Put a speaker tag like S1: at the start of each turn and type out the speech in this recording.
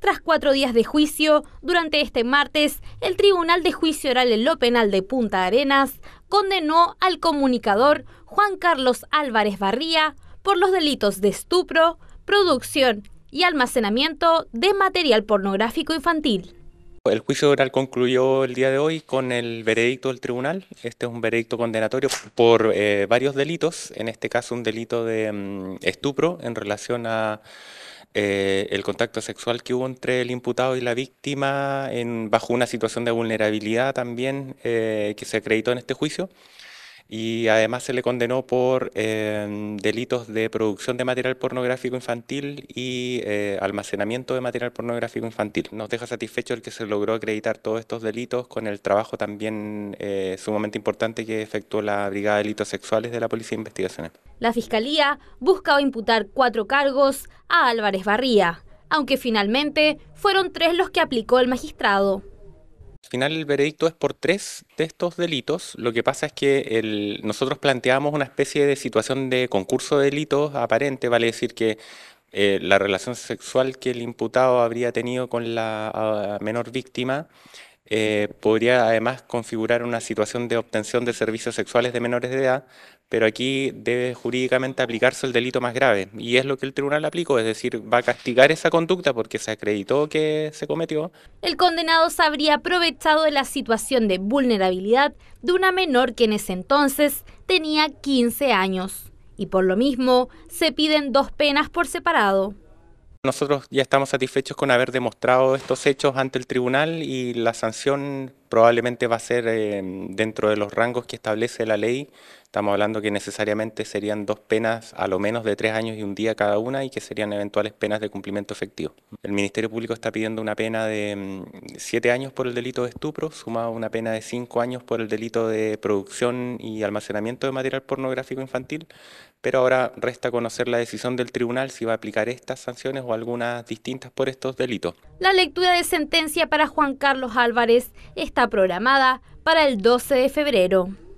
S1: Tras cuatro días de juicio, durante este martes, el Tribunal de Juicio Oral en lo Penal de Punta Arenas condenó al comunicador Juan Carlos Álvarez Barría por los delitos de estupro, producción y almacenamiento de material pornográfico infantil.
S2: El juicio oral concluyó el día de hoy con el veredicto del tribunal. Este es un veredicto condenatorio por eh, varios delitos, en este caso un delito de mm, estupro en relación a eh, el contacto sexual que hubo entre el imputado y la víctima bajo una situación de vulnerabilidad también eh, que se acreditó en este juicio y además se le condenó por em, delitos de producción de material pornográfico infantil y eh, almacenamiento de material pornográfico infantil. Nos deja satisfecho el que se logró acreditar todos estos delitos con el trabajo también eh, sumamente importante que efectuó la Brigada de Delitos Sexuales de la Policía de
S1: La Fiscalía buscaba imputar cuatro cargos a Álvarez Barría, aunque finalmente fueron tres los que aplicó el magistrado.
S2: Al final el veredicto es por tres de estos delitos. Lo que pasa es que nosotros planteamos una especie de situación de concurso de delitos aparente, vale decir que eh, la relación sexual que el imputado habría tenido con la ah, menor víctima eh, podría además configurar una situación de obtención de servicios sexuales de menores de edad, pero aquí debe jurídicamente aplicarse el delito más grave, y es lo que el tribunal aplicó, es decir, va a castigar esa conducta porque se acreditó que se cometió.
S1: El condenado se habría aprovechado de la situación de vulnerabilidad de una menor que en ese entonces tenía 15 años, y por lo mismo se piden dos penas por separado.
S2: Nosotros ya estamos satisfechos con haber demostrado estos hechos ante el tribunal y la sanción probablemente va a ser eh, dentro de los rangos que establece la ley Estamos hablando que necesariamente serían dos penas a lo menos de tres años y un día cada una y que serían eventuales penas de cumplimiento efectivo. El Ministerio Público está pidiendo una pena de mm, siete años por el delito de estupro, sumado a una pena de cinco años por el delito de producción y almacenamiento de material pornográfico infantil, pero ahora resta conocer la decisión del tribunal si va a aplicar estas sanciones o algunas distintas por estos delitos.
S1: La lectura de sentencia para Juan Carlos Álvarez está programada para el 12 de febrero.